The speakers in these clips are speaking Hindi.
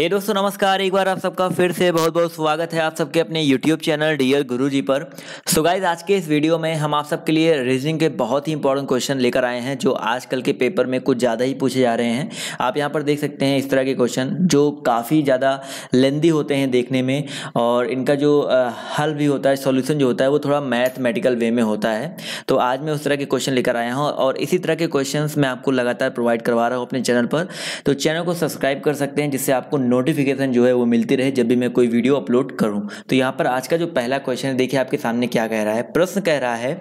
हे hey दोस्तों नमस्कार एक बार आप सबका फिर से बहुत बहुत स्वागत है आप सबके अपने YouTube चैनल डियर गुरु जी पर सो so गाइज आज के इस वीडियो में हम आप सबके लिए रीजनिंग के बहुत ही इंपॉर्टेंट क्वेश्चन लेकर आए हैं जो आजकल के पेपर में कुछ ज़्यादा ही पूछे जा रहे हैं आप यहाँ पर देख सकते हैं इस तरह के क्वेश्चन जो काफ़ी ज़्यादा लेंदी होते हैं देखने में और इनका जो हल भी होता है सोल्यूशन जो होता है वो थोड़ा मैथमेटिकल वे में होता है तो आज मैं उस तरह के क्वेश्चन लेकर आया हूँ और इसी तरह के क्वेश्चन मैं आपको लगातार प्रोवाइड करवा रहा हूँ अपने चैनल पर तो चैनल को सब्सक्राइब कर सकते हैं जिससे आपको नोटिफिकेशन जो है वो मिलती रहे जब भी मैं कोई वीडियो अपलोड करूँ तो यहाँ पर आज का जो पहला क्वेश्चन है देखिए आपके सामने क्या कह रहा है प्रश्न कह रहा है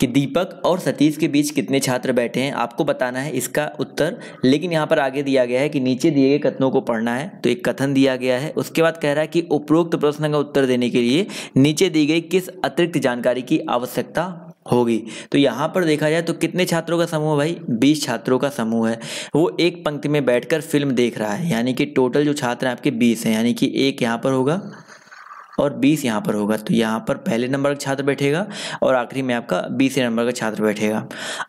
कि दीपक और सतीश के बीच कितने छात्र बैठे हैं आपको बताना है इसका उत्तर लेकिन यहाँ पर आगे दिया गया है कि नीचे दिए गए कथनों को पढ़ना है तो एक कथन दिया गया है उसके बाद कह रहा है कि उपरोक्त प्रश्न का उत्तर देने के लिए नीचे दी गई किस अतिरिक्त जानकारी की आवश्यकता होगी तो यहाँ पर देखा जाए तो कितने छात्रों का समूह भाई बीस छात्रों का समूह है वो एक पंक्ति में बैठकर फिल्म देख रहा है यानी कि टोटल जो छात्र हैं आपके बीस हैं यानी कि एक यहाँ पर होगा और बीस यहाँ पर होगा तो यहाँ पर पहले नंबर का छात्र बैठेगा और आखिरी में आपका बीसवें नंबर का छात्र बैठेगा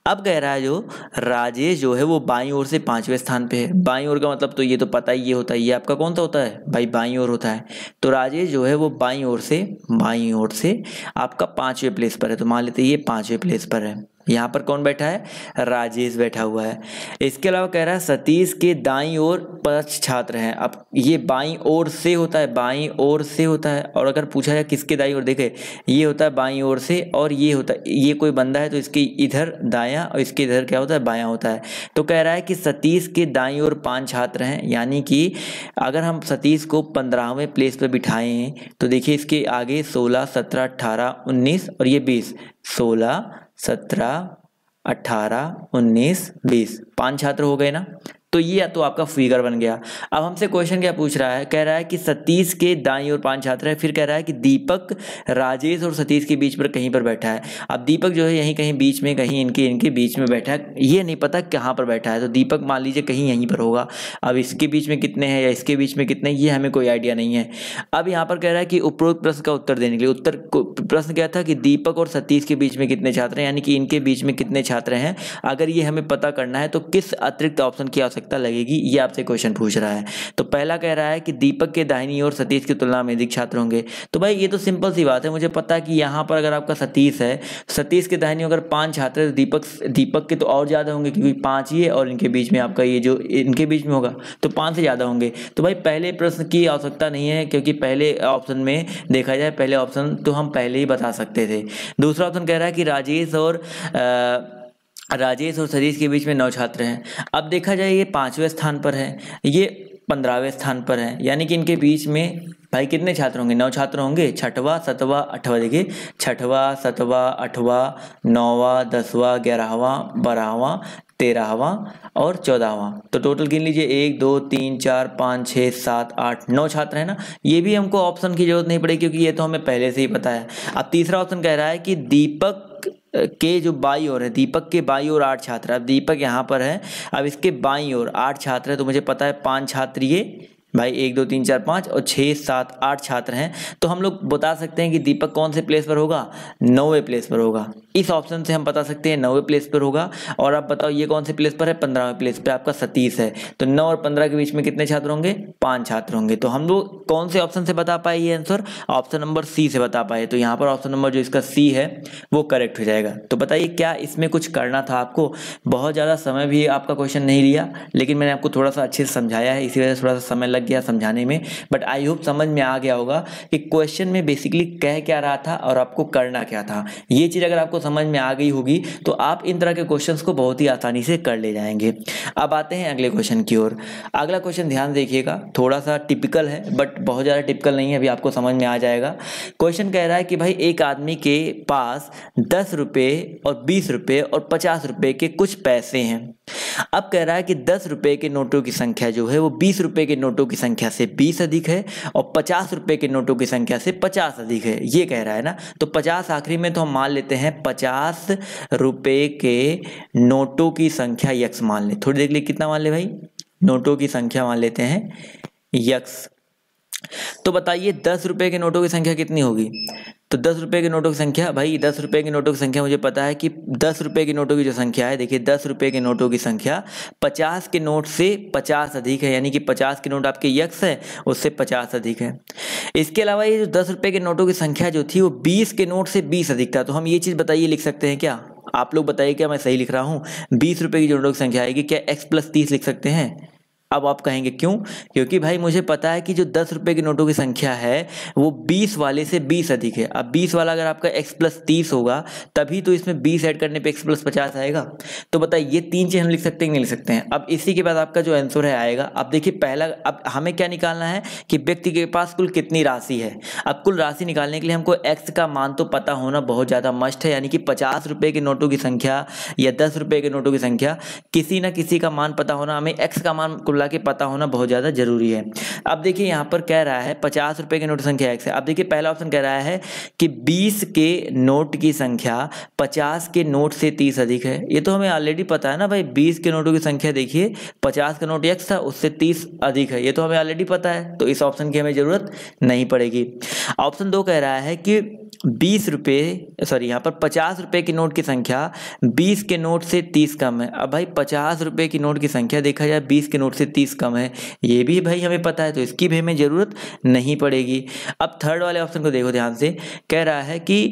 अब कह रहा है जो राजेश जो है वो बाई ओर से पाँचवें स्थान पर है बाई ओर का मतलब तो ये तो पता ही ये होता है ये आपका कौन सा होता है भाई बाई ओर होता है तो राजेश जो है वो बाई ओर से बाई ओर से आपका पाँचवें प्लेस पर है तो मान लेते ये पाँचवें प्लेस पर है यहाँ पर कौन बैठा है राजेश बैठा हुआ है इसके अलावा कह रहा है सतीश के दाई ओर पांच छात्र हैं अब ये बाई ओर से होता है बाई ओर से होता है और अगर पूछा जाए किसके दाई ओर देखे ये होता है बाई ओर से और ये होता है ये कोई बंदा है तो इसके इधर दाया और इसके इधर क्या होता है बायां होता है तो कह रहा है कि सतीश के दाई ओर पाँच छात्र हैं यानी कि अगर हम सतीश को पंद्रहवें प्लेस पर बिठाए तो देखिए इसके आगे सोलह सत्रह अट्ठारह उन्नीस और ये बीस सोलह सत्रह अठारह उन्नीस बीस पांच छात्र हो गए ना तो ये तो आपका फिगर बन गया अब हमसे क्वेश्चन क्या पूछ रहा है कह रहा है कि सतीश के दाई और पांच छात्र हैं फिर कह रहा है कि दीपक राजेश और सतीश के बीच पर कहीं पर बैठा है अब दीपक जो है यहीं कहीं बीच में कहीं इनके इनके बीच में बैठा है ये नहीं पता कहाँ पर बैठा है तो दीपक मान लीजिए कहीं यहीं पर होगा अब इसके बीच में कितने हैं या इसके बीच में कितने ये हमें कोई आइडिया नहीं है अब यहाँ पर कह रहा है कि उपरोक्त प्रश्न का उत्तर देने के लिए उत्तर प्रश्न क्या था कि दीपक और सतीश के बीच में कितने छात्र हैं यानी कि इनके बीच में कितने छात्र हैं अगर ये हमें पता करना है तो किस अतिरिक्त ऑप्शन की आवश्यकता आवश्यकता लगेगी ये आपसे क्वेश्चन पूछ रहा है तो पहला कह रहा है कि दीपक के दाहिनी और सतीश की तुलना में अधिक छात्र होंगे तो भाई ये तो सिंपल सी बात है मुझे पता है कि यहाँ पर अगर आपका सतीश है सतीश के दाहिनी अगर पाँच छात्र तो दीपक दीपक के तो और ज़्यादा होंगे क्योंकि पाँच ही है और इनके बीच में आपका ये जो इनके बीच में होगा तो पाँच से ज़्यादा होंगे तो भाई पहले प्रश्न की आवश्यकता नहीं है क्योंकि पहले ऑप्शन में देखा जाए पहले ऑप्शन तो हम पहले ही बता सकते थे दूसरा ऑप्शन कह रहा है कि राजेश और आ, राजेश और सतीश के बीच में नौ छात्र हैं अब देखा जाए ये पाँचवें स्थान पर है ये पंद्रहवें स्थान पर है यानी कि इनके बीच में भाई कितने छात्र होंगे नौ छात्र होंगे छठवा सतवा अठवा देखिए छठवा सतवा अठवा नौवा दसवा ग्यारहवा बारहवा तेरहवा और चौदहवा तो टोटल गिन लीजिए एक दो तीन चार पाँच छः सात आठ नौ छात्र हैं ना ये भी हमको ऑप्शन की जरूरत नहीं पड़ेगी क्योंकि ये तो हमें पहले से ही पता है अब तीसरा ऑप्शन कह रहा है कि दीपक के जो बाई और है दीपक के बाई और आठ छात्र अब दीपक यहाँ पर है अब इसके बाई और आठ छात्र है तो मुझे पता है पांच छात्र ये भाई एक दो तीन चार पाँच और छः सात आठ छात्र हैं तो हम लोग बता सकते हैं कि दीपक कौन से प्लेस पर होगा नौवे प्लेस पर होगा इस ऑप्शन से हम बता सकते हैं नौवे प्लेस पर होगा और आप बताओ ये कौन से प्लेस पर है पंद्रहवें प्लेस पर आपका सतीश है तो नौ और पंद्रह के बीच में कितने छात्र होंगे पांच छात्र होंगे तो हम लोग कौन से ऑप्शन से बता पाए ये आंसर ऑप्शन नंबर सी से बता पाए तो यहाँ पर ऑप्शन नंबर जो इसका सी है वो करेक्ट हो जाएगा तो बताइए क्या इसमें कुछ करना था आपको बहुत ज़्यादा समय भी आपका क्वेश्चन नहीं लिया लेकिन मैंने आपको थोड़ा सा अच्छे से समझाया है इसी वजह से थोड़ा सा समय लग गया समझाने में बट आई होप समझ में आ गया होगा कि क्वेश्चन में बेसिकली कह क्या रहा था और आपको करना क्या था ये चीज़ अगर आपको समझ में आ गई होगी तो आप इन तरह के क्वेश्चन को बहुत ही आसानी से कर ले जाएंगे अब आते हैं अगले क्वेश्चन की ओर अगला क्वेश्चन ध्यान देखिएगा थोड़ा सा टिपिकल है बट बहुत ज़्यादा टिपिकल नहीं है अभी आपको समझ में आ जाएगा क्वेश्चन कह रहा है कि भाई एक आदमी के पास दस रुपये और बीस रुपये और पचास रुपये के कुछ पैसे हैं अब कह रहा है कि दस रुपये के नोटों की संख्या जो है वो बीस रुपये के नोटों की संख्या से बीस अधिक है और पचास रुपये के नोटों की संख्या से पचास अधिक है ये कह रहा है ना तो पचास आखिरी में तो हम मान लेते हैं पचास रुपए के नोटों की संख्या यक्स मान ले थोड़ी देख ली कितना मान ले भाई नोटों की संख्या मान लेते हैं यक्स तो बताइए दस रुपये के नोटों की संख्या कितनी होगी तो दस रुपये के नोटों की संख्या भाई दस रुपये के नोटों की संख्या मुझे पता है कि दस रुपये के नोटों की जो संख्या है देखिए दस रुपये के नोटों की संख्या पचास के नोट से पचास अधिक है यानी कि पचास के नोट आपके यक्स है उससे पचास अधिक है इसके अलावा ये जो दस रुपये के नोटों की संख्या जो थी वो बीस के नोट से बीस अधिक था तो हम ये चीज़ बताइए लिख सकते हैं क्या आप लोग बताइए क्या मैं सही लिख रहा हूँ बीस रुपये की जो नोटों की संख्या आएगी क्या एक्स प्लस तीस लिख सकते हैं अब आप कहेंगे क्यों क्योंकि भाई मुझे पता है कि जो दस रुपये के नोटों की संख्या है वो बीस वाले से बीस अधिक है अब बीस वाला अगर आपका एक्स प्लस तीस होगा तभी तो इसमें बीस ऐड करने पे एक्स प्लस पचास आएगा तो बताइए ये तीन हम लिख सकते हैं नहीं लिख सकते हैं अब इसी के बाद आपका जो आंसर है आएगा अब देखिए पहला अब हमें क्या निकालना है कि व्यक्ति के पास कुल कितनी राशि है अब कुल राशि निकालने के लिए हमको एक्स का मान तो पता होना बहुत ज़्यादा मस्ट है यानी कि पचास रुपए के नोटों की संख्या या दस रुपए के नोटों की संख्या किसी ना किसी का मान पता होना हमें एक्स का मान कुल खुला के पता होना बहुत ज़्यादा ज़रूरी है अब देखिए यहाँ पर कह रहा है पचास रुपये के नोट संख्या एक से अब देखिए पहला ऑप्शन कह रहा है कि बीस के नोट की संख्या पचास के नोट से तीस अधिक है ये तो हमें ऑलरेडी पता है ना भाई बीस के नोटों की संख्या देखिए पचास का नोट एक था उससे तीस अधिक है ये तो हमें ऑलरेडी पता है तो इस ऑप्शन की हमें ज़रूरत नहीं पड़ेगी ऑप्शन दो कह रहा है कि बीस रुपये सॉरी यहाँ पर पचास रुपये के नोट की संख्या बीस के नोट से तीस कम है अब भाई पचास रुपये की नोट की संख्या देखा जाए बीस के नोट से तीस कम है ये भी भाई हमें पता है तो इसकी भी हमें ज़रूरत नहीं पड़ेगी अब थर्ड वाले ऑप्शन को देखो ध्यान से कह रहा है कि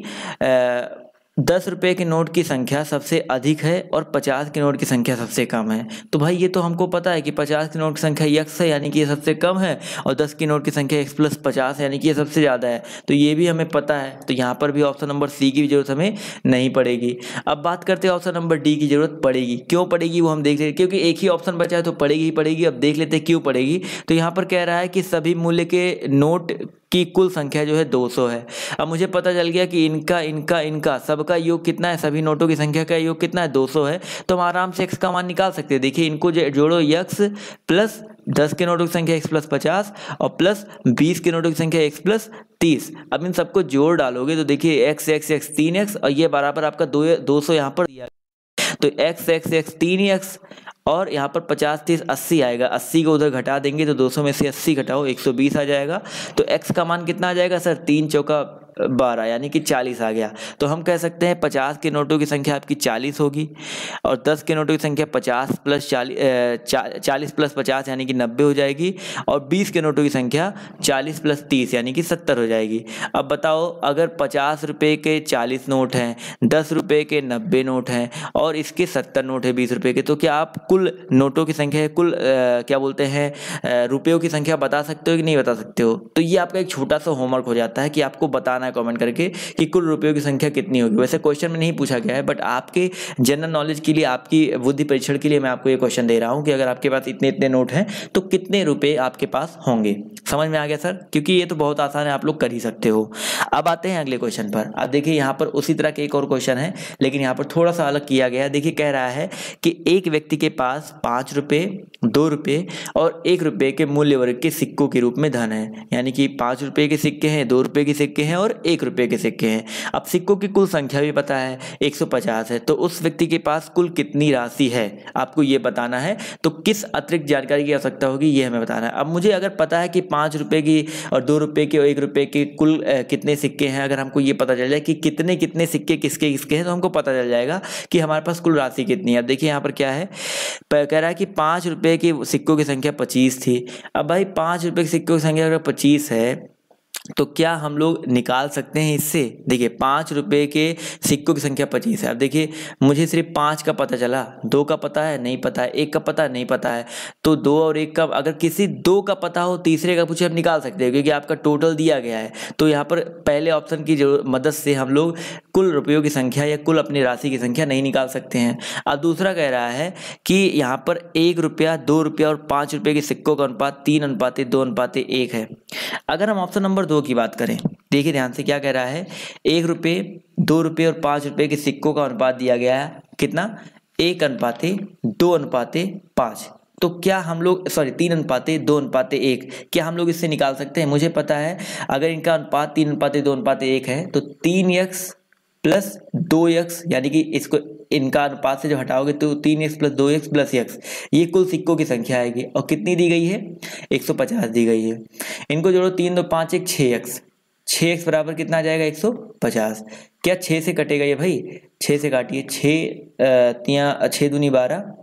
आ, दस रुपये के नोट की संख्या सबसे अधिक है और पचास के नोट की संख्या सबसे कम है तो भाई ये तो हमको पता है कि पचास के नोट की संख्या यक्स है यानी कि ये सबसे कम है और दस के नोट की संख्या एक्स प्लस पचास यानी कि ये सबसे ज़्यादा है तो ये भी हमें पता है तो यहाँ पर भी ऑप्शन नंबर सी की जरूरत हमें नहीं पड़ेगी अब बात करते हैं ऑप्शन नंबर डी की जरूरत पड़ेगी क्यों पड़ेगी वो हम देख लेते क्योंकि एक ही ऑप्शन बचा है तो पड़ेगी ही पड़ेगी अब देख लेते क्यों पड़ेगी तो यहाँ पर कह रहा है कि सभी मूल्य के नोट की कुल संख्या जो है 200 है अब मुझे पता चल गया कि इनका इनका इनका सबका योग कितना है सभी नोटों की संख्या का योग कितना है 200 है तो हम आराम से एक्स का मान निकाल सकते हैं देखिए इनको जो जोड़ो यक्स प्लस दस के नोटों की संख्या एक्स प्लस पचास और प्लस बीस के नोटों की संख्या एक्स प्लस तीस अब इन सबको जोड़ डालोगे तो देखिए एक्स एक्स एक्स तीन एक्स और ये बराबर आपका दो दो सौ यहाँ पर दिया तो एक्स एक्स एक्स तीन एक्स और यहाँ पर पचास तीस अस्सी आएगा अस्सी को उधर घटा देंगे तो दो सौ में से अस्सी घटाओ एक सौ बीस आ जाएगा तो एक्स का मान कितना आ जाएगा सर तीन चौका बारह यानी कि चालीस आ गया तो हम कह सकते हैं पचास के नोटों की संख्या आपकी चालीस होगी और दस के नोटों की संख्या पचास प्लस चालीस चालीस प्लस पचास यानी कि नब्बे हो जाएगी और बीस के नोटों की संख्या चालीस प्लस तीस यानी कि सत्तर हो जाएगी अब बताओ अगर पचास रुपये के चालीस नोट हैं दस रुपये के नब्बे नोट हैं और इसके सत्तर नोट हैं बीस रुपये के तो क्या आप कुल नोटों की संख्या कुल क्या बोलते हैं रुपयों की संख्या बता सकते हो कि नहीं बता सकते हो तो ये आपका एक छोटा सा होमवर्क हो जाता है कि आपको बताना बताना है कमेंट करके कि कुल रुपयों की संख्या कितनी होगी वैसे क्वेश्चन में नहीं पूछा गया है बट आपके जनरल नॉलेज के लिए आपकी बुद्धि परीक्षण के लिए मैं आपको ये क्वेश्चन दे रहा हूँ कि अगर आपके पास इतने इतने नोट हैं तो कितने रुपये आपके पास होंगे समझ में आ गया सर क्योंकि ये तो बहुत आसान है आप लोग कर ही सकते हो अब आते हैं अगले क्वेश्चन पर अब देखिए यहाँ पर उसी तरह के एक और क्वेश्चन है लेकिन यहाँ पर थोड़ा सा अलग किया गया देखिए कह रहा है कि एक व्यक्ति के पास पाँच रुपये दो रुपये और एक रुपये के मूल्य वर्ग के सिक्कों के रूप में धन है यानी कि पाँच रुपये के सिक्के हैं दो रुपये के सिक्के हैं और एक रुपये के सिक्के हैं अब सिक्कों की कुल संख्या भी पता है पचास है तो उस व्यक्ति के पास कुल कितनी राशि है आपको ये बताना है तो किस अतिरिक्त जानकारी की आवश्यकता होगी ये हमें बताना है अब मुझे अगर पता है कि पाँच रुपये की और दो रुपये के और एक रुपये के कुल कितने सिक्के हैं अगर हमको ये पता चल जाए कि कितने कितने सिक्के किसके किसके हैं तो हमको पता चल जाएगा कि हमारे पास कुल राशि कितनी है अब देखिए यहाँ पर क्या है कह रहा है कि पाँच रुपये के सिक्कों की संख्या पच्चीस थी अब भाई पाँच रुपये के सिक्कों की संख्या अगर पच्चीस है तो क्या हम लोग निकाल सकते हैं इससे देखिए पाँच रुपये के सिक्कों की संख्या पच्चीस है अब देखिए मुझे सिर्फ पाँच का पता चला दो का पता है नहीं पता है एक का पता है नहीं पता है तो दो और एक का अगर किसी दो का पता हो तीसरे का पूछे आप निकाल सकते हैं क्योंकि आपका टोटल दिया गया है तो यहाँ पर पहले ऑप्शन की मदद से हम लोग कुल रुपयों की संख्या या कुल अपनी राशि की संख्या नहीं निकाल सकते हैं अब दूसरा कह रहा है कि यहाँ पर एक रुपया दो रुपया और पाँच रुपये के सिक्कों का अनुपात तीन अनुपात दो अनुपात एक है अगर हम ऑप्शन नंबर दो दो की बात करें देखिए ध्यान से क्या कह रहा है एक रुपये दो रुपये और पाँच रुपये के सिक्कों का अनुपात दिया गया है कितना एक अनुपाते दो अनुपाते पाँच तो क्या हम लोग सॉरी तीन अनुपाते दो अनुपाते एक क्या हम लोग इससे निकाल सकते हैं मुझे पता है अगर इनका अनुपात तीन अनुपाते दो अनुपाते एक है तो तीन यक्स प्लस दो यक्स यानी कि इसको इनका अनुपात से जब हटाओगे तो तीन एक्स प्लस दो एक्स प्लस एक्स ये कुल सिक्कों की संख्या आएगी और कितनी दी गई है एक सौ पचास दी गई है इनको जोड़ो तीन दो पाँच एक छः एक्स छः एक्स बराबर कितना आ जाएगा एक सौ पचास क्या छः से कटेगा ये भाई छः से काटिए छः तिया छः दूनी बारह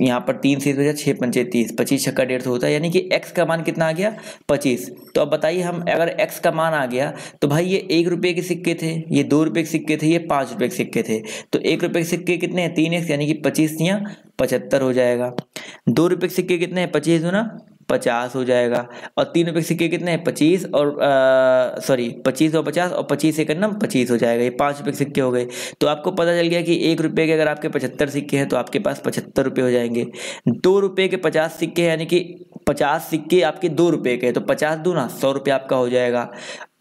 यहाँ पर तीन से छः पंचे तीस पच्चीस छक्का डेढ़ सौ होता है यानी कि एक्स का मान कितना आ गया पच्चीस तो अब बताइए हम अगर एक्स का मान आ गया तो भाई ये एक रुपये के सिक्के थे ये दो रुपये के सिक्के थे ये पाँच रुपये के सिक्के थे तो एक रुपये के सिक्के कितने हैं तीन एक्स यानी कि पच्चीस या पचहत्तर हो जाएगा दो रुपये के सिक्के कितने हैं पच्चीस गुना पचास हो जाएगा और तीन रुपये के सिक्के कितने हैं पच्चीस और सॉरी पच्चीस और पचास और पच्चीस एक ना पच्चीस हो जाएगा ये पाँच रुपये के सिक्के हो गए तो आपको पता चल गया कि एक रुपये के अगर आपके पचहत्तर सिक्के हैं तो आपके पास पचहत्तर रुपये हो जाएंगे दो रुपये के पचास सिक्के हैं यानी कि पचास सिक्के आपके दो रुपये के तो पचास दो ना सौ रुपये आपका हो जाएगा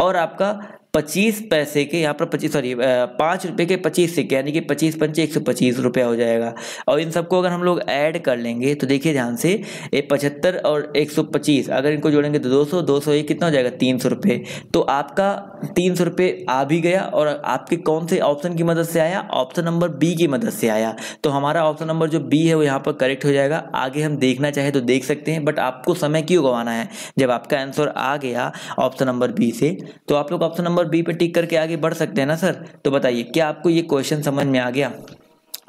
और आपका पच्चीस पैसे के यहाँ पर पच्चीस सॉरी पाँच रुपये के पच्चीस सिक्के यानी कि पच्चीस पंचे एक सौ पच्चीस रुपया हो जाएगा और इन सबको अगर हम लोग ऐड कर लेंगे तो देखिए ध्यान से ये पचहत्तर और एक सौ पच्चीस अगर इनको जोड़ेंगे तो दो सौ दो सौ ये कितना हो जाएगा तीन सौ रुपये तो आपका तीन सौ रुपये आ भी गया और आपके कौन से ऑप्शन की मदद से आया ऑप्शन नंबर बी की मदद से आया तो हमारा ऑप्शन नंबर जो बी है वो यहाँ पर करेक्ट हो जाएगा आगे हम देखना चाहें तो देख सकते हैं बट आपको समय क्यों गंवाना है जब आपका आंसर आ गया ऑप्शन नंबर बी से तो आप लोग ऑप्शन नंबर और बी पे टिक करके आगे बढ़ सकते हैं ना सर तो बताइए क्या आपको ये क्वेश्चन समझ में आ गया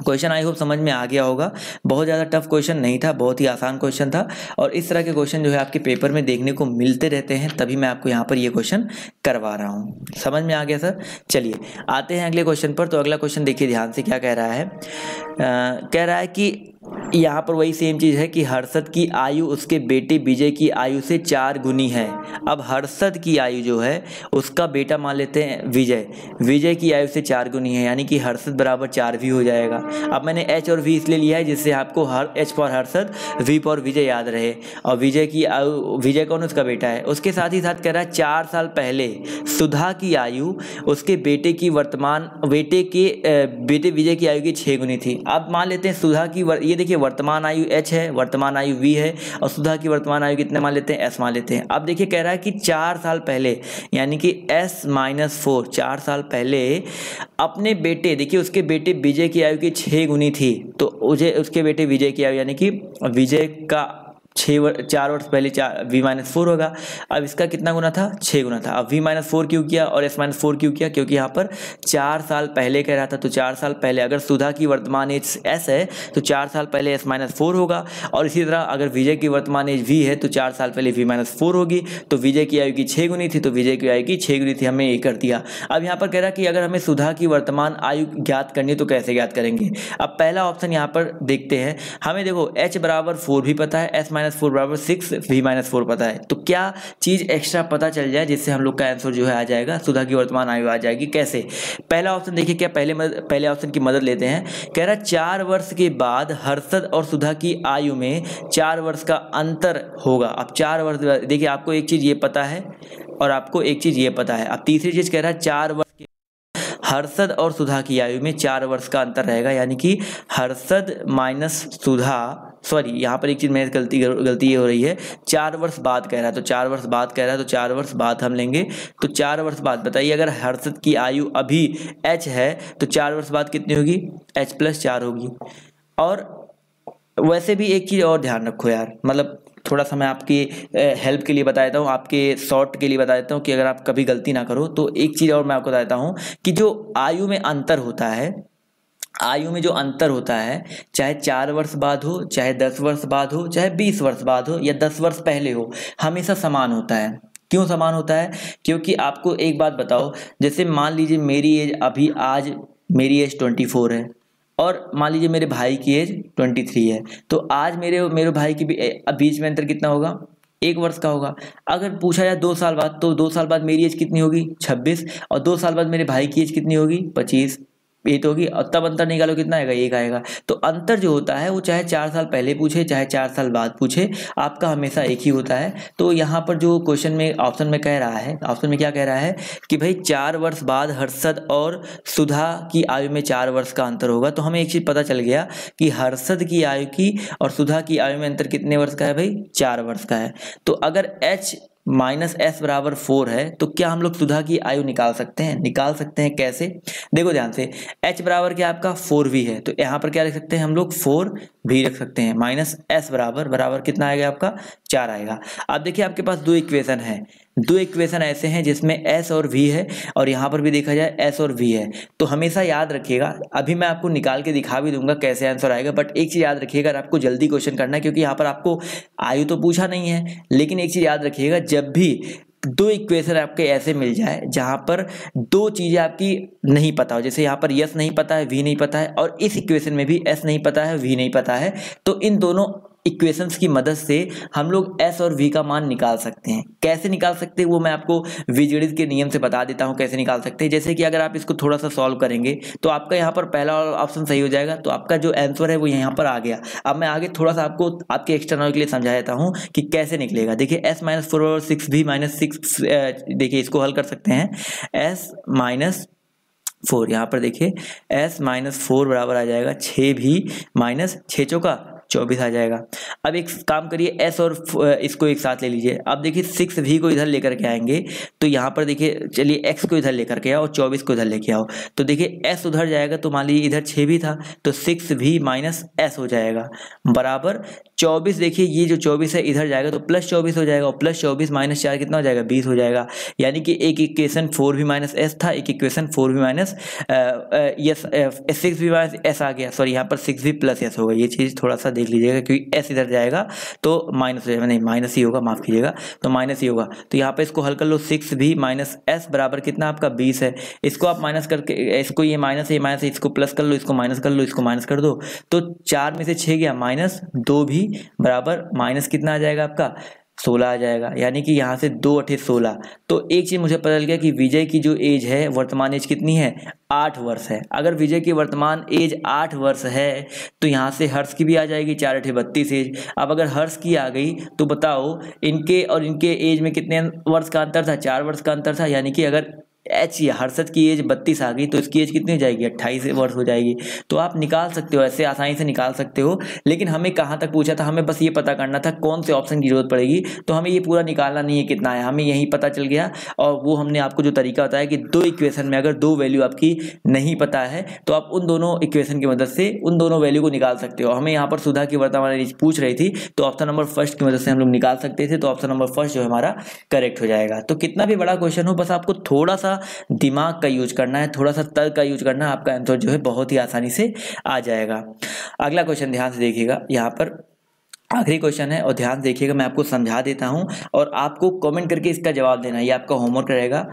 क्वेश्चन आई होप समझ में आ गया होगा बहुत ज़्यादा टफ क्वेश्चन नहीं था बहुत ही आसान क्वेश्चन था और इस तरह के क्वेश्चन जो है आपके पेपर में देखने को मिलते रहते हैं तभी मैं आपको यहाँ पर ये क्वेश्चन करवा रहा हूँ समझ में आ गया सर चलिए आते हैं अगले क्वेश्चन पर तो अगला क्वेश्चन देखिए ध्यान से क्या कह रहा है आ, कह रहा है कि यहाँ पर वही सेम चीज़ है कि हर्षद की आयु उसके बेटे विजय की आयु से चार गुनी है अब हर्षद की आयु जो है उसका बेटा मान लेते हैं विजय विजय की आयु से चार गुनी है यानी कि हर्षद बराबर चार वी हो जाएगा अब मैंने एच और वी इसलिए लिया है जिससे आपको हर H for Harshad V for Vijay याद रहे और विजय की आयु विजय कौन उसका बेटा है उसके साथ ही साथ कह रहा है चार साल पहले सुधा की आयु उसके बेटे की वर्तमान बेटे के बेटे विजय की आयु की छः गुनी थी अब मान लेते हैं सुधा की ये देखिए वर्तमान आयु एच है वर्तमान आयु वी है और सुधा की वर्तमान आयु कितने मान लेते हैं एस मान लेते हैं अब देखिए कह रहा है कि चार साल पहले यानी कि एस माइनस फोर चार साल पहले अपने बेटे देखिए उसके बेटे विजय की आयु की छः गुनी थी तो उसे उसके बेटे विजय की आयु यानी कि विजय का छः वर्ष चार वर्ष पहले चार वी माइनस फोर होगा अब इसका कितना गुना था छः गुना था अब वी माइनस फोर क्यों किया और एस माइनस फोर क्यों किया क्योंकि यहाँ पर चार साल पहले कह रहा था तो चार साल पहले अगर सुधा की वर्तमान एज एस है तो चार साल पहले एस माइनस फोर होगा और इसी तरह अगर विजय की वर्तमान एज वी है तो चार साल पहले वी माइनस फोर होगी तो विजय की आयु की छः गुनी थी तो विजय की आयु की छः गुनी थी हमें ये कर दिया अब यहाँ पर कह रहा कि अगर हमें सुधा की वर्तमान आयु ज्ञात करनी है तो कैसे ज्ञात करेंगे अब पहला ऑप्शन यहाँ पर देखते हैं हमें देखो एच बराबर फोर भी पता है एस माइनस माइनस फोर बराबर सिक्स वी माइनस फोर पता है तो क्या चीज़ एक्स्ट्रा पता चल जाए जिससे हम लोग का आंसर जो है आ जाएगा सुधा की वर्तमान आयु आ जाएगी कैसे पहला ऑप्शन देखिए क्या पहले मद, पहले ऑप्शन की मदद लेते हैं कह रहा चार वर्ष के बाद हर्षद और सुधा की आयु में चार वर्ष का अंतर होगा अब चार वर्ष देखिए आपको एक चीज़ ये पता है और आपको एक चीज़ ये पता है अब तीसरी चीज़ कह रहा है चार वर्ष के हर्षद और सुधा की आयु में चार वर्ष का अंतर रहेगा यानी कि हर्षद माइनस सुधा सॉरी यहाँ पर एक चीज़ मेरी गलती गलती ये हो रही है चार वर्ष बाद कह रहा है तो चार वर्ष बाद कह रहा है तो चार वर्ष बाद हम लेंगे तो चार वर्ष बाद बताइए अगर हर्षद की आयु अभी एच है तो चार वर्ष बाद कितनी होगी एच प्लस चार होगी और वैसे भी एक चीज़ और ध्यान रखो यार मतलब थोड़ा सा मैं आपकी हेल्प के लिए बता देता हूँ आपके शॉर्ट के लिए बता देता हूँ कि अगर आप कभी गलती ना करो तो एक चीज़ और मैं आपको बता देता हूँ कि जो आयु में अंतर होता है आयु में जो अंतर होता है चाहे चार वर्ष बाद हो चाहे दस वर्ष बाद हो चाहे बीस वर्ष बाद हो या दस वर्ष पहले हो हमेशा समान होता है क्यों समान होता है क्योंकि आपको एक बात बताओ जैसे मान लीजिए मेरी एज अभी आज मेरी एज ट्वेंटी फोर है और मान लीजिए मेरे भाई की एज ट्वेंटी थ्री है तो आज मेरे मेरे भाई की बीच में अंतर कितना होगा एक वर्ष का होगा अगर पूछा जाए दो साल बाद तो दो साल बाद मेरी एज कितनी होगी छब्बीस और दो साल बाद मेरे भाई की एज कितनी होगी पच्चीस ये तो होगी तब अंतर निकालो कितना आएगा एक आएगा तो अंतर जो होता है वो चाहे चार साल पहले पूछे चाहे चार साल बाद पूछे आपका हमेशा एक ही होता है तो यहाँ पर जो क्वेश्चन में ऑप्शन में कह रहा है ऑप्शन में क्या कह रहा है कि भाई चार वर्ष बाद हर्षद और सुधा की आयु में चार वर्ष का अंतर होगा तो हमें एक चीज़ पता चल गया कि हर्षद की आयु की और सुधा की आयु में अंतर कितने वर्ष का है भाई चार वर्ष का है तो अगर एच माइनस एस बराबर फोर है तो क्या हम लोग सुधा की आयु निकाल सकते हैं निकाल सकते हैं कैसे देखो ध्यान से एच बराबर क्या आपका फोर वी है तो यहाँ पर क्या रख सकते हैं हम लोग फोर भी रख सकते हैं माइनस एस बराबर बराबर कितना आएगा आपका चार आएगा अब देखिए आपके पास दो इक्वेशन है दो इक्वेशन ऐसे हैं जिसमें एस और वी है और यहाँ पर भी देखा जाए एस और वी है तो हमेशा याद रखिएगा अभी मैं आपको निकाल के दिखा भी दूंगा कैसे आंसर आएगा बट एक चीज़ याद रखिएगा आपको जल्दी क्वेश्चन करना है क्योंकि यहाँ पर आपको आयु तो पूछा नहीं है लेकिन एक चीज़ याद रखिएगा जब भी दो इक्वेशन आपके ऐसे मिल जाए जहाँ पर दो चीज़ें आपकी नहीं पता हो जैसे यहाँ पर यस नहीं पता है वी नहीं पता है और इस इक्वेशन में भी एस नहीं पता है वी नहीं पता है तो इन दोनों इक्वेशंस की मदद से हम लोग एस और वी का मान निकाल सकते हैं कैसे निकाल सकते हैं वो मैं आपको विजड़ित के नियम से बता देता हूँ कैसे निकाल सकते हैं जैसे कि अगर आप इसको थोड़ा सा सॉल्व करेंगे तो आपका यहाँ पर पहला ऑप्शन सही हो जाएगा तो आपका जो आंसर है वो यहाँ पर आ गया अब मैं आगे थोड़ा सा आपको आपके एक्सटर्नल के लिए समझा देता हूँ कि कैसे निकलेगा देखिए एस माइनस फोर और सिक्स भी माइनस सिक्स देखिए इसको हल कर सकते हैं एस माइनस फोर यहाँ पर देखिए एस माइनस फोर बराबर आ जाएगा छः भी माइनस छः चौका चौबीस आ जाएगा अब एक काम करिए एस और इसको एक साथ ले लीजिए अब देखिए सिक्स वी को इधर लेकर के आएंगे तो यहाँ पर देखिए चलिए एक्स को इधर लेकर के आओ और चौबीस को इधर लेके आओ तो देखिए एस उधर जाएगा तो मान लीजिए इधर छः भी था तो सिक्स वी माइनस एस हो जाएगा बराबर चौबीस देखिए ये जो चौबीस है इधर जाएगा तो प्लस चौबीस हो जाएगा और प्लस चौबीस माइनस चार कितना हो जाएगा बीस हो जाएगा यानी कि एक इक्वेशन फोर भी माइनस एस था एक इक्वेशन फोर भी माइनस यस सिक्स भी माइनस एस आ गया सॉरी यहाँ पर सिक्स भी प्लस एस होगा ये चीज़ थोड़ा सा देख लीजिएगा क्योंकि एस इधर जाएगा तो माइनस हो जाएगा नहीं माइनस ही होगा माफ़ कीजिएगा तो माइनस ही होगा तो यहाँ पे इसको हल कर लो सिक्स भी माइनस एस बराबर कितना आपका बीस है इसको आप माइनस करके इसको ये माइनस है माइनस इसको प्लस कर लो इसको माइनस कर लो इसको माइनस कर दो तो चार में से छः गया माइनस दो भी बराबर माइनस कितना आ जाएगा आपका सोलह आ जाएगा यानी कि यहाँ से दो अठे सोलह तो एक चीज़ मुझे पता चल गया कि विजय की जो एज है वर्तमान एज कितनी है आठ वर्ष है अगर विजय की वर्तमान एज आठ वर्ष है तो यहाँ से हर्ष की भी आ जाएगी चार अठे बत्तीस एज अब अगर हर्ष की आ गई तो बताओ इनके और इनके एज में कितने वर्ष का अंतर था चार वर्ष का अंतर था यानी कि अगर एच ये हर्षद की एज बत्तीस आ गई तो इसकी एज कितनी हो जाएगी अट्ठाईस वर्ष हो जाएगी तो आप निकाल सकते हो ऐसे आसानी से निकाल सकते हो लेकिन हमें कहाँ तक पूछा था हमें बस ये पता करना था कौन से ऑप्शन की जरूरत पड़ेगी तो हमें ये पूरा निकालना नहीं है कितना है हमें यही पता चल गया और वो हमने आपको जो तरीका बताया कि दो इक्वेशन में अगर दो वैल्यू आपकी नहीं पता है तो आप उन दोनों इक्वेशन की मदद से उन दोनों वैल्यू को निकाल सकते हो हमें यहाँ पर सुधा की वर्तमान रेंज पूछ रही थी तो ऑप्शन नंबर फर्स्ट की मदद से हम लोग निकाल सकते थे तो ऑप्शन नंबर फर्स्ट जो हमारा करेक्ट हो जाएगा तो कितना भी बड़ा क्वेश्चन हो बस आपको थोड़ा सा सा दिमाग का यूज करना है थोड़ा सा तर्क का यूज करना आपका आंसर जो है बहुत ही आसानी से आ जाएगा अगला क्वेश्चन ध्यान से देखिएगा यहाँ पर आखिरी क्वेश्चन है और ध्यान देखिएगा मैं आपको समझा देता हूँ और आपको कमेंट करके इसका जवाब देना ये आपका होमवर्क रहेगा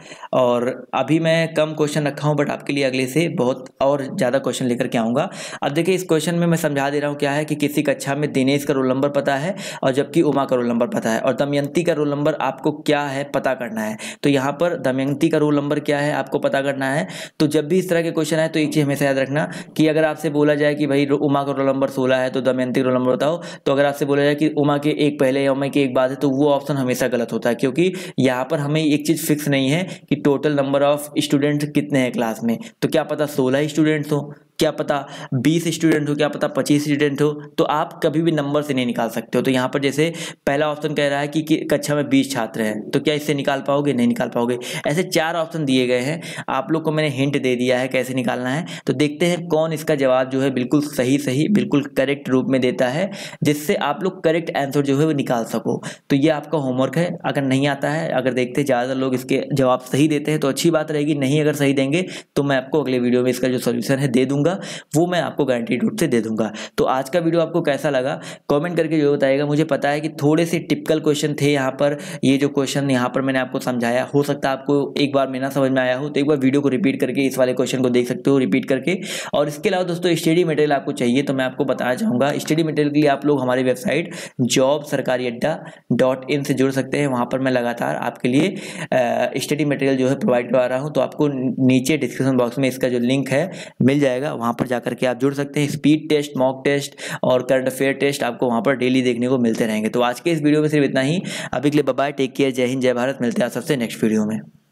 और अभी मैं कम क्वेश्चन रखा हूँ बट आपके लिए अगले से बहुत और ज़्यादा क्वेश्चन लेकर के आऊँगा अब देखिए इस क्वेश्चन में मैं समझा दे रहा हूँ क्या है कि किसी कक्षा में दिनेश का रोल नंबर पता है और जबकि उमा का रोल नंबर पता है और दमयंती का रोल नंबर आपको क्या है पता करना है तो यहाँ पर दमयंती का रोल नंबर क्या है आपको पता करना है तो जब भी इस तरह के क्वेश्चन आए तो एक चीज़ हमेशा याद रखना कि अगर आपसे बोला जाए कि भाई उमा का रोल नंबर सोलह है तो दमयंती का रोल नंबर बताओ तो अगर आपसे बोला जाए कि उमा के एक पहले या उमा के एक बाद है तो वो ऑप्शन हमेशा गलत होता है क्योंकि यहाँ पर हमें एक चीज़ फिक्स नहीं है कि टोटल नंबर ऑफ स्टूडेंट कितने हैं क्लास में तो क्या पता सोलह स्टूडेंट्स हो क्या पता 20 स्टूडेंट हो क्या पता 25 स्टूडेंट हो तो आप कभी भी नंबर से नहीं निकाल सकते हो तो यहाँ पर जैसे पहला ऑप्शन कह रहा है कि, कक्षा में 20 छात्र हैं तो क्या इससे निकाल पाओगे नहीं निकाल पाओगे ऐसे चार ऑप्शन दिए गए हैं आप लोग को मैंने हिंट दे दिया है कैसे निकालना है तो देखते हैं कौन इसका जवाब जो है बिल्कुल सही सही बिल्कुल करेक्ट रूप में देता है जिससे आप लोग करेक्ट आंसर जो है वो निकाल सको तो ये आपका होमवर्क है अगर नहीं आता है अगर देखते ज़्यादातर लोग इसके जवाब सही देते हैं तो अच्छी बात रहेगी नहीं अगर सही देंगे तो मैं आपको अगले वीडियो में इसका जो सोल्यूशन है दे दूँगा दूंगा वो मैं आपको गारंटी रूप से दे दूंगा तो आज का वीडियो आपको कैसा लगा कमेंट करके जो बताएगा मुझे पता है कि थोड़े से टिपिकल क्वेश्चन थे यहाँ पर ये जो क्वेश्चन यहाँ पर मैंने आपको समझाया हो सकता है आपको एक बार मैं ना समझ में आया हो तो एक बार वीडियो को रिपीट करके इस वाले क्वेश्चन को देख सकते हो रिपीट करके और इसके अलावा दोस्तों स्टडी मटेरियल आपको चाहिए तो मैं आपको बताना चाहूँगा स्टडी मटेरियल के लिए आप लोग हमारी वेबसाइट जॉब सरकारी अड्डा डॉट इन से जुड़ सकते हैं वहाँ पर मैं लगातार आपके लिए स्टडी मटेरियल जो है प्रोवाइड करवा रहा हूँ तो आपको नीचे डिस्क्रिप्शन बॉक्स में इसका जो लिंक है मिल जाएगा जाएगा वहाँ पर जाकर के आप जुड़ सकते हैं स्पीड टेस्ट मॉक टेस्ट और करंट अफेयर टेस्ट आपको वहाँ पर डेली देखने को मिलते रहेंगे तो आज के इस वीडियो में सिर्फ इतना ही अभी के लिए बाय टेक केयर जय हिंद जय भारत मिलते हैं आप सबसे नेक्स्ट वीडियो में